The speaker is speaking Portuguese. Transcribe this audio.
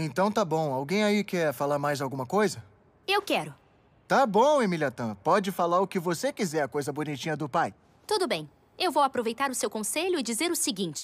Então tá bom. Alguém aí quer falar mais alguma coisa? Eu quero. Tá bom, Emília Tan. Pode falar o que você quiser, a coisa bonitinha do pai. Tudo bem. Eu vou aproveitar o seu conselho e dizer o seguinte.